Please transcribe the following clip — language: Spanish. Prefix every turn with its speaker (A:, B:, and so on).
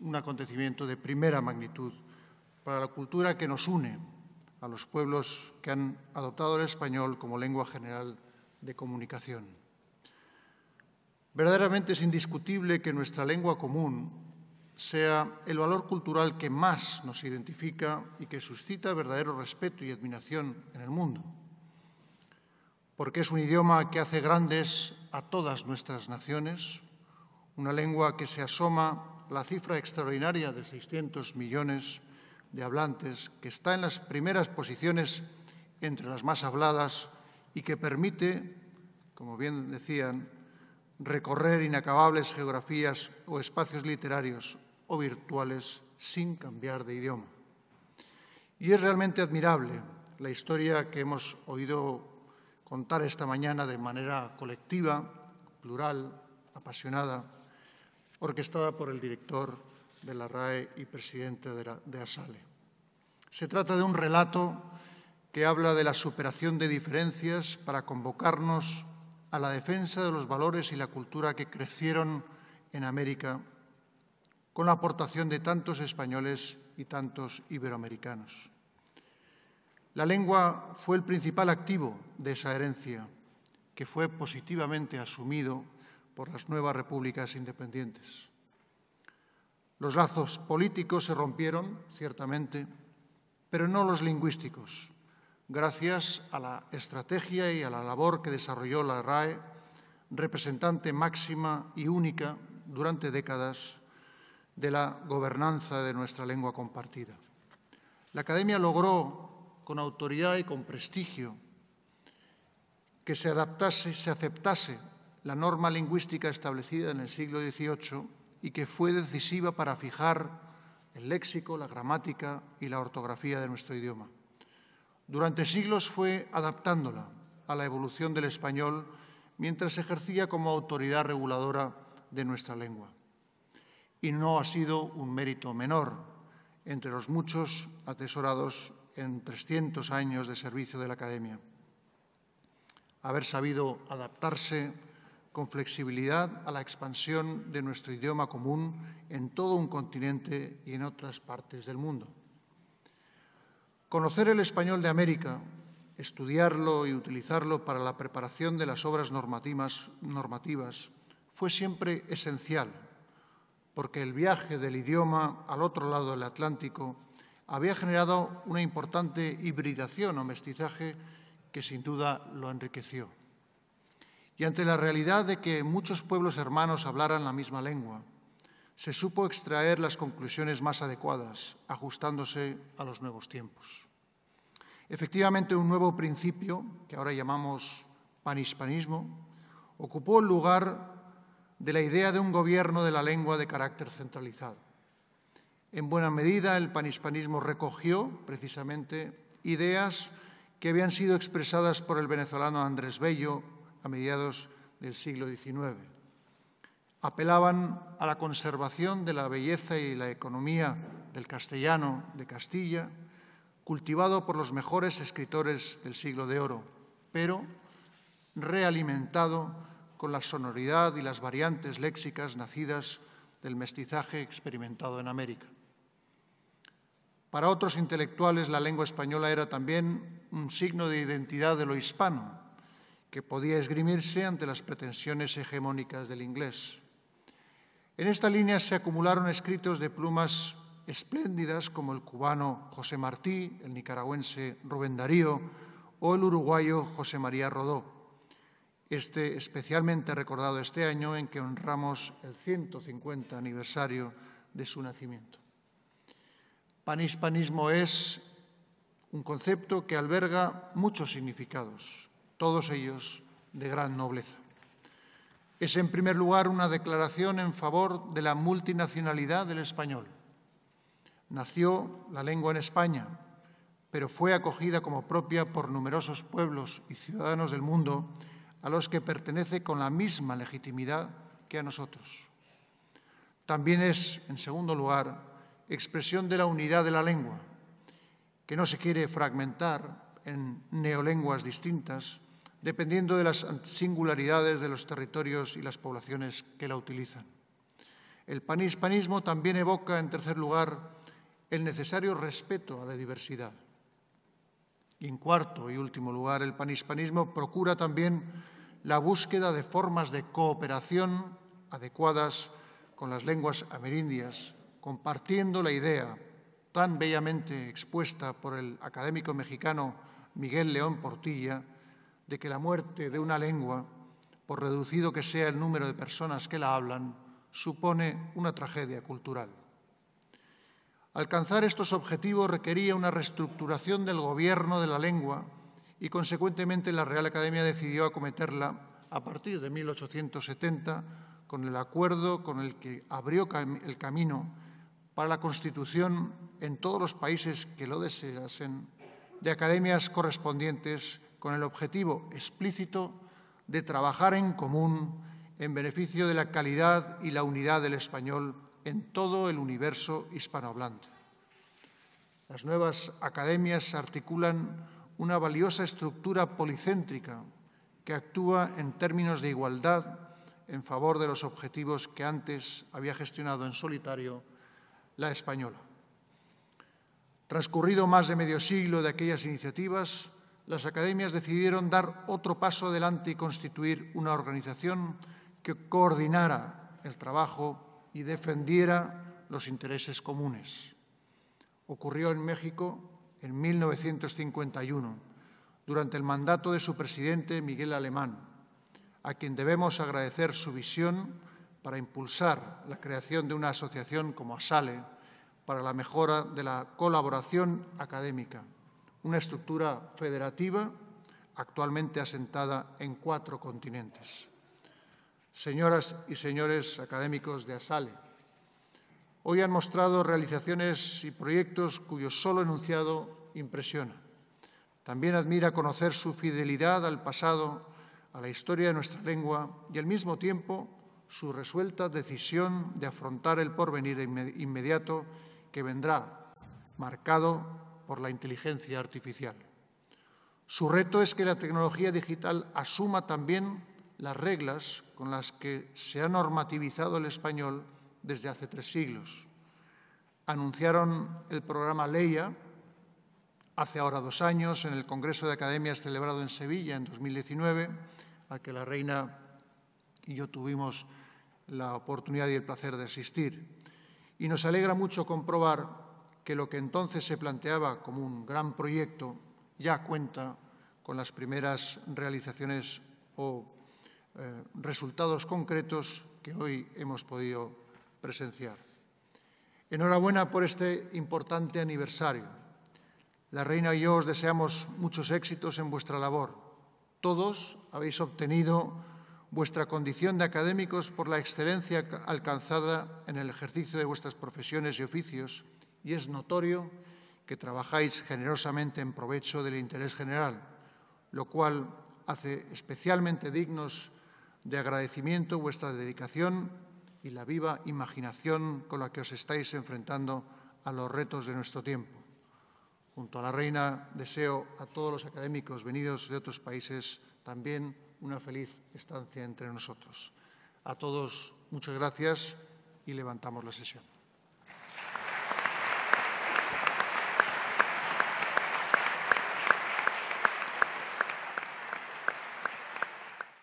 A: un acontecimiento de primera magnitud para la cultura que nos une a los pueblos que han adoptado el español como lengua general de comunicación. Verdaderamente es indiscutible que nuestra lengua común sea el valor cultural que más nos identifica y que suscita verdadero respeto y admiración en el mundo, porque es un idioma que hace grandes a todas nuestras naciones, una lengua que se asoma la cifra extraordinaria de 600 millones de hablantes, que está en las primeras posiciones entre las más habladas y que permite, como bien decían, recorrer inacabables geografías o espacios literarios o virtuales sin cambiar de idioma. Y es realmente admirable la historia que hemos oído contar esta mañana de manera colectiva, plural, apasionada orquestada por el director de la RAE y presidente de, de ASALE. Se trata de un relato que habla de la superación de diferencias para convocarnos a la defensa de los valores y la cultura que crecieron en América con la aportación de tantos españoles y tantos iberoamericanos. La lengua fue el principal activo de esa herencia, que fue positivamente asumido por las nuevas repúblicas independientes. Los lazos políticos se rompieron, ciertamente, pero no los lingüísticos, gracias a la estrategia y a la labor que desarrolló la RAE, representante máxima y única durante décadas de la gobernanza de nuestra lengua compartida. La Academia logró, con autoridad y con prestigio, que se adaptase, se aceptase la norma lingüística establecida en el siglo XVIII y que fue decisiva para fijar el léxico, la gramática y la ortografía de nuestro idioma. Durante siglos fue adaptándola a la evolución del español mientras ejercía como autoridad reguladora de nuestra lengua. Y no ha sido un mérito menor entre los muchos atesorados en 300 años de servicio de la Academia. Haber sabido adaptarse con flexibilidad a la expansión de nuestro idioma común en todo un continente y en otras partes del mundo. Conocer el español de América, estudiarlo y utilizarlo para la preparación de las obras normativas, fue siempre esencial, porque el viaje del idioma al otro lado del Atlántico había generado una importante hibridación o mestizaje que sin duda lo enriqueció y ante la realidad de que muchos pueblos hermanos hablaran la misma lengua, se supo extraer las conclusiones más adecuadas, ajustándose a los nuevos tiempos. Efectivamente, un nuevo principio, que ahora llamamos panhispanismo, ocupó el lugar de la idea de un gobierno de la lengua de carácter centralizado. En buena medida, el panhispanismo recogió, precisamente, ideas que habían sido expresadas por el venezolano Andrés Bello a mediados del siglo XIX. Apelaban a la conservación de la belleza y la economía del castellano de Castilla, cultivado por los mejores escritores del siglo de oro, pero realimentado con la sonoridad y las variantes léxicas nacidas del mestizaje experimentado en América. Para otros intelectuales la lengua española era también un signo de identidad de lo hispano, que podía esgrimirse ante las pretensiones hegemónicas del inglés. En esta línea se acumularon escritos de plumas espléndidas como el cubano José Martí, el nicaragüense Rubén Darío o el uruguayo José María Rodó, este especialmente recordado este año en que honramos el 150 aniversario de su nacimiento. Panhispanismo es un concepto que alberga muchos significados, todos ellos de gran nobleza. Es, en primer lugar, una declaración en favor de la multinacionalidad del español. Nació la lengua en España, pero fue acogida como propia por numerosos pueblos y ciudadanos del mundo a los que pertenece con la misma legitimidad que a nosotros. También es, en segundo lugar, expresión de la unidad de la lengua, que no se quiere fragmentar en neolenguas distintas, dependiendo de las singularidades de los territorios y las poblaciones que la utilizan. El panhispanismo también evoca, en tercer lugar, el necesario respeto a la diversidad. Y en cuarto y último lugar, el panhispanismo procura también la búsqueda de formas de cooperación adecuadas con las lenguas amerindias, compartiendo la idea tan bellamente expuesta por el académico mexicano Miguel León Portilla, de que la muerte de una lengua, por reducido que sea el número de personas que la hablan, supone una tragedia cultural. Alcanzar estos objetivos requería una reestructuración del gobierno de la lengua y, consecuentemente, la Real Academia decidió acometerla a partir de 1870 con el acuerdo con el que abrió el camino para la constitución en todos los países que lo deseasen de academias correspondientes con el objetivo explícito de trabajar en común en beneficio de la calidad y la unidad del español en todo el universo hispanohablante. Las nuevas academias articulan una valiosa estructura policéntrica que actúa en términos de igualdad en favor de los objetivos que antes había gestionado en solitario la española. Transcurrido más de medio siglo de aquellas iniciativas, las academias decidieron dar otro paso adelante y constituir una organización que coordinara el trabajo y defendiera los intereses comunes. Ocurrió en México en 1951, durante el mandato de su presidente Miguel Alemán, a quien debemos agradecer su visión para impulsar la creación de una asociación como ASALE para la mejora de la colaboración académica una estructura federativa actualmente asentada en cuatro continentes. Señoras y señores académicos de ASALE, hoy han mostrado realizaciones y proyectos cuyo solo enunciado impresiona. También admira conocer su fidelidad al pasado, a la historia de nuestra lengua y al mismo tiempo su resuelta decisión de afrontar el porvenir inmediato que vendrá, marcado por la inteligencia artificial. Su reto es que la tecnología digital asuma también las reglas con las que se ha normativizado el español desde hace tres siglos. Anunciaron el programa Leia hace ahora dos años en el Congreso de Academias celebrado en Sevilla en 2019, al que la reina y yo tuvimos la oportunidad y el placer de asistir. Y nos alegra mucho comprobar que lo que entonces se planteaba como un gran proyecto ya cuenta con las primeras realizaciones o eh, resultados concretos que hoy hemos podido presenciar. Enhorabuena por este importante aniversario. La Reina y yo os deseamos muchos éxitos en vuestra labor. Todos habéis obtenido vuestra condición de académicos por la excelencia alcanzada en el ejercicio de vuestras profesiones y oficios y es notorio que trabajáis generosamente en provecho del interés general, lo cual hace especialmente dignos de agradecimiento vuestra dedicación y la viva imaginación con la que os estáis enfrentando a los retos de nuestro tiempo. Junto a la Reina deseo a todos los académicos venidos de otros países también una feliz estancia entre nosotros. A todos, muchas gracias y levantamos la sesión.